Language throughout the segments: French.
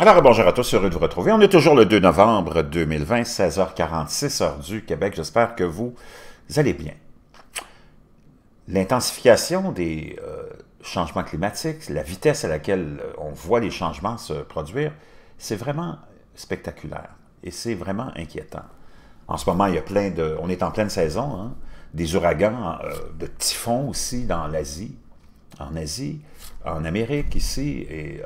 Alors, bonjour à tous, heureux de vous retrouver. On est toujours le 2 novembre 2020, 16h46, heure du Québec. J'espère que vous, allez bien. L'intensification des euh, changements climatiques, la vitesse à laquelle euh, on voit les changements se produire, c'est vraiment spectaculaire et c'est vraiment inquiétant. En ce moment, il y a plein de, on est en pleine saison, hein, des ouragans, euh, de typhons aussi dans l'Asie, en Asie, en Amérique ici, et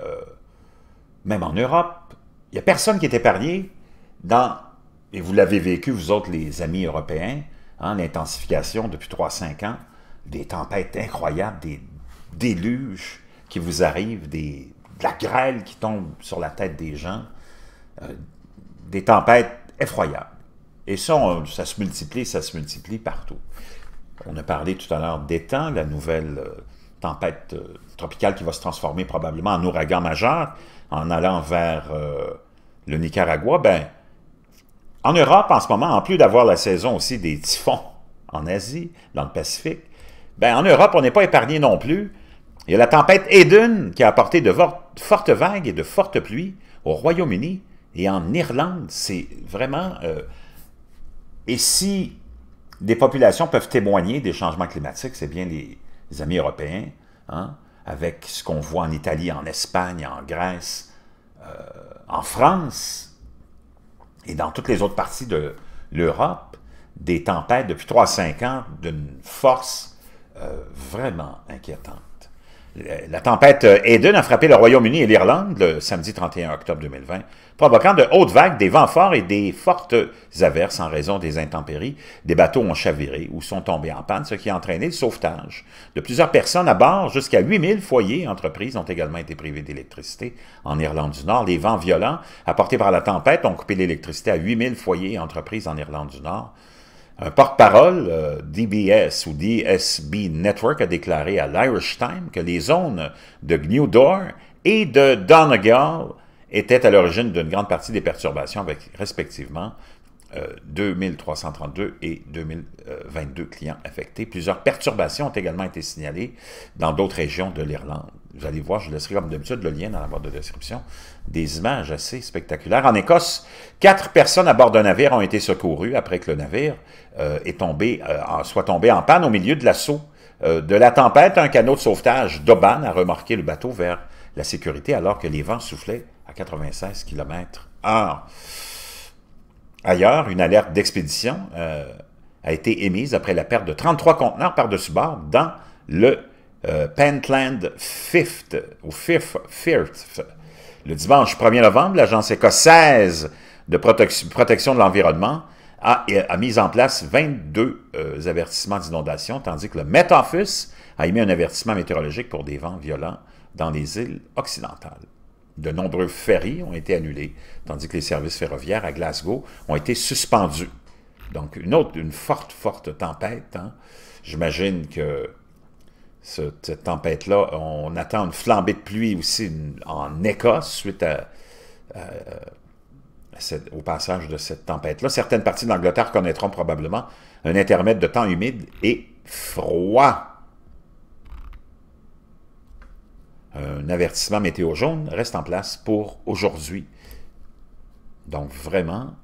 même en Europe, il n'y a personne qui est épargné dans, et vous l'avez vécu, vous autres, les amis européens, hein, l'intensification depuis 3-5 ans, des tempêtes incroyables, des déluges qui vous arrivent, des, de la grêle qui tombe sur la tête des gens, euh, des tempêtes effroyables. Et ça, ça se multiplie, ça se multiplie partout. On a parlé tout à l'heure d'étang, la nouvelle... Euh, tempête euh, tropicale qui va se transformer probablement en ouragan majeur en allant vers euh, le Nicaragua, ben, en Europe en ce moment, en plus d'avoir la saison aussi des typhons en Asie, dans le Pacifique, ben, en Europe, on n'est pas épargné non plus. Il y a la tempête Eden qui a apporté de fortes vagues et de fortes pluies au Royaume-Uni et en Irlande. C'est vraiment... Euh, et si des populations peuvent témoigner des changements climatiques, c'est bien les, amis européens, hein, avec ce qu'on voit en Italie, en Espagne, en Grèce, euh, en France et dans toutes les autres parties de l'Europe, des tempêtes depuis 3 5 ans d'une force euh, vraiment inquiétante. Euh, la tempête Eden euh, a frappé le Royaume-Uni et l'Irlande le samedi 31 octobre 2020, provoquant de hautes vagues, des vents forts et des fortes averses en raison des intempéries. Des bateaux ont chaviré ou sont tombés en panne, ce qui a entraîné le sauvetage de plusieurs personnes à bord. Jusqu'à 8000 foyers et entreprises ont également été privés d'électricité. En Irlande du Nord, les vents violents apportés par la tempête ont coupé l'électricité à 8000 foyers et entreprises en Irlande du Nord. Un porte-parole euh, DBS ou DSB Network a déclaré à l'Irish Times que les zones de Gnewdor et de Donegal étaient à l'origine d'une grande partie des perturbations avec respectivement 2332 et 2022 clients affectés. Plusieurs perturbations ont également été signalées dans d'autres régions de l'Irlande. Vous allez voir, je laisserai comme d'habitude le lien dans la barre de description, des images assez spectaculaires. En Écosse, quatre personnes à bord d'un navire ont été secourues après que le navire euh, est tombé, euh, soit tombé en panne au milieu de l'assaut euh, de la tempête. Un canot de sauvetage d'Oban a remarqué le bateau vers la sécurité alors que les vents soufflaient à 96 km/h. Ailleurs, une alerte d'expédition euh, a été émise après la perte de 33 conteneurs par-dessus bord dans le euh, Pentland Fifth, ou Le dimanche 1er novembre, l'agence écossaise de protection de l'environnement a, mis en place 22 euh, avertissements d'inondation, tandis que le Met Office a émis un avertissement météorologique pour des vents violents dans les îles occidentales de nombreux ferries ont été annulés, tandis que les services ferroviaires à Glasgow ont été suspendus. Donc, une autre, une forte, forte tempête. Hein. J'imagine que cette tempête-là, on attend une flambée de pluie aussi en Écosse suite au passage de cette tempête-là. Certaines parties de l'Angleterre connaîtront probablement un intermède de temps humide et froid. un avertissement météo jaune reste en place pour aujourd'hui. Donc vraiment,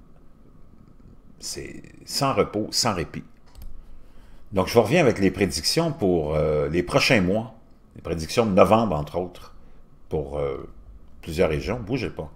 c'est sans repos, sans répit. Donc je reviens avec les prédictions pour euh, les prochains mois, les prédictions de novembre entre autres, pour euh, plusieurs régions. Bougez pas.